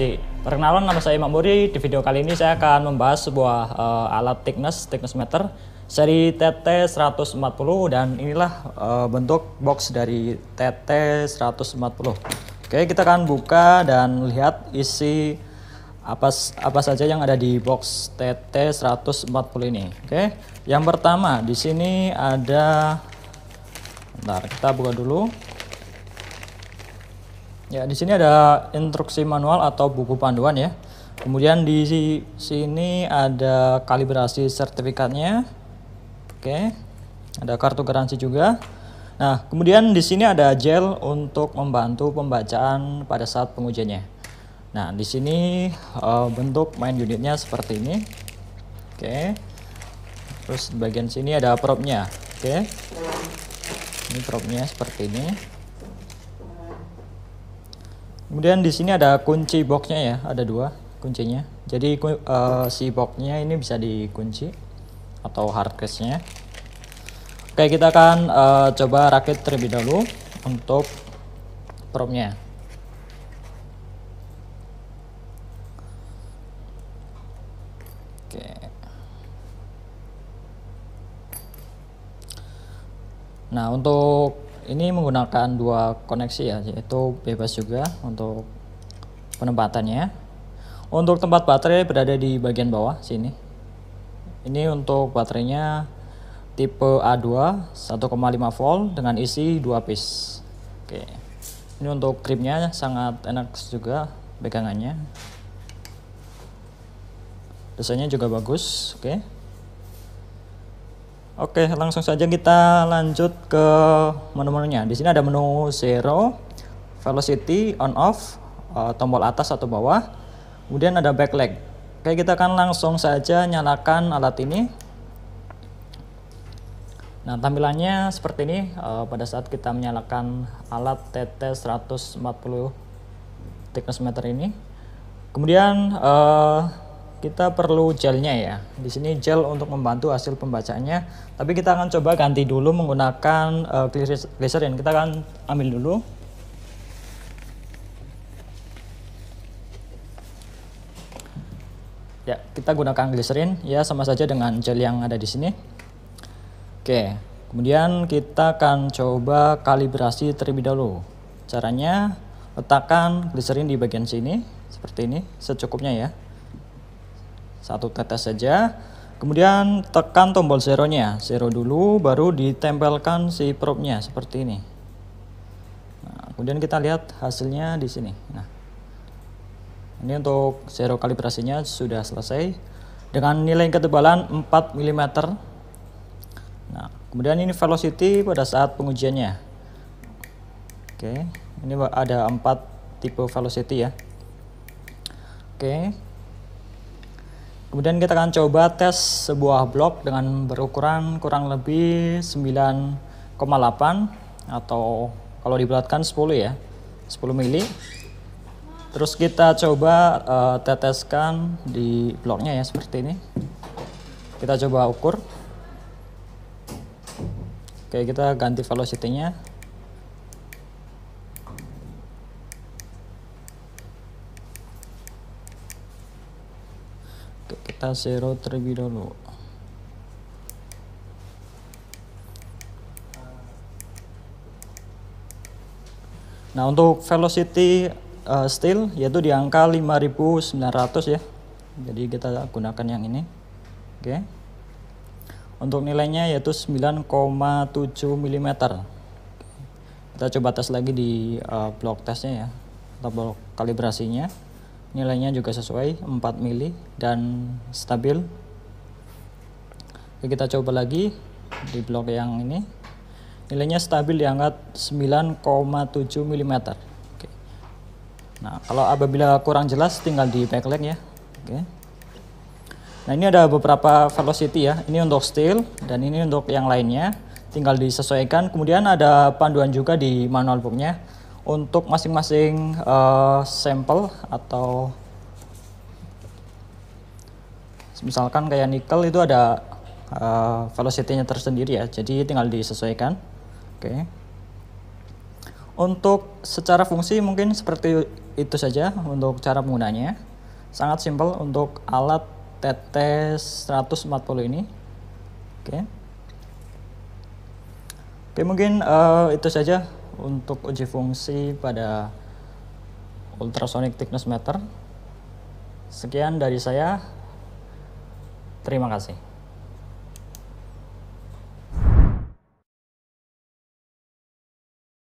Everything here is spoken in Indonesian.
Aji. Perkenalan nama saya Imam Muri. Di video kali ini saya akan membahas sebuah uh, alat thickness, thickness meter seri TT140 dan inilah uh, bentuk box dari TT140. Oke, kita akan buka dan lihat isi apa apa saja yang ada di box TT140 ini. Oke. Yang pertama di sini ada Bentar, kita buka dulu. Ya, di sini ada instruksi manual atau buku panduan ya. Kemudian di sini ada kalibrasi sertifikatnya. Oke. Ada kartu garansi juga. Nah, kemudian di sini ada gel untuk membantu pembacaan pada saat pengujiannya. Nah, di sini uh, bentuk main unitnya seperti ini. Oke. Terus bagian sini ada propnya. Oke. Ini propnya seperti ini. Kemudian di sini ada kunci boxnya ya, ada dua kuncinya. Jadi uh, si boxnya ini bisa dikunci atau hardcase-nya. Oke, kita akan uh, coba rakit terlebih dahulu untuk promnya. Oke. Nah, untuk ini menggunakan dua koneksi ya yaitu bebas juga untuk penempatannya untuk tempat baterai berada di bagian bawah sini ini untuk baterainya tipe A2 1,5 volt dengan isi 2 piece oke ini untuk gripnya sangat enak juga pegangannya desainnya juga bagus oke Oke, langsung saja kita lanjut ke menu-menunya. Di sini ada menu zero, velocity on off, uh, tombol atas atau bawah. Kemudian ada backlight. Oke, kita akan langsung saja nyalakan alat ini. Nah, tampilannya seperti ini uh, pada saat kita menyalakan alat TT 140 thickness meter ini. Kemudian uh, kita perlu gelnya ya. Di sini gel untuk membantu hasil pembacanya. Tapi kita akan coba ganti dulu menggunakan uh, glycerin. Kita akan ambil dulu. Ya, kita gunakan glycerin ya sama saja dengan gel yang ada di sini. Oke, kemudian kita akan coba kalibrasi terlebih dahulu. Caranya letakkan glycerin di bagian sini seperti ini secukupnya ya satu tetes saja kemudian tekan tombol zeronya zero dulu baru ditempelkan si probe nya seperti ini nah, kemudian kita lihat hasilnya di sini nah ini untuk zero kalibrasinya sudah selesai dengan nilai ketebalan 4 mm nah kemudian ini velocity pada saat pengujiannya oke ini ada empat tipe velocity ya oke Kemudian kita akan coba tes sebuah blok dengan berukuran kurang lebih 9,8 atau kalau dibulatkan 10 ya, 10 mili. Terus kita coba uh, teteskan di bloknya ya seperti ini. Kita coba ukur. Oke, kita ganti velocity-nya. Tasero terlebih dahulu. Nah untuk velocity uh, steel yaitu di angka 5900 ya. Jadi kita gunakan yang ini. Oke. Okay. Untuk nilainya yaitu 9,7 mm. Kita coba tes lagi di uh, eh, blok tesnya ya. Atau blok kalibrasinya nilainya juga sesuai 4 mili dan stabil Oke, kita coba lagi di blok yang ini nilainya stabil di angka 9,7 mm Oke. nah kalau apabila kurang jelas tinggal di backlink ya Oke. nah ini ada beberapa velocity ya ini untuk steel dan ini untuk yang lainnya tinggal disesuaikan kemudian ada panduan juga di manual booknya untuk masing-masing uh, sampel atau misalkan kayak nikel itu ada uh, velocity-nya tersendiri ya jadi tinggal disesuaikan oke okay. untuk secara fungsi mungkin seperti itu saja untuk cara menggunanya. sangat simpel untuk alat TT140 ini oke okay. oke okay, mungkin uh, itu saja untuk uji fungsi pada ultrasonic thickness meter. Sekian dari saya. Terima kasih.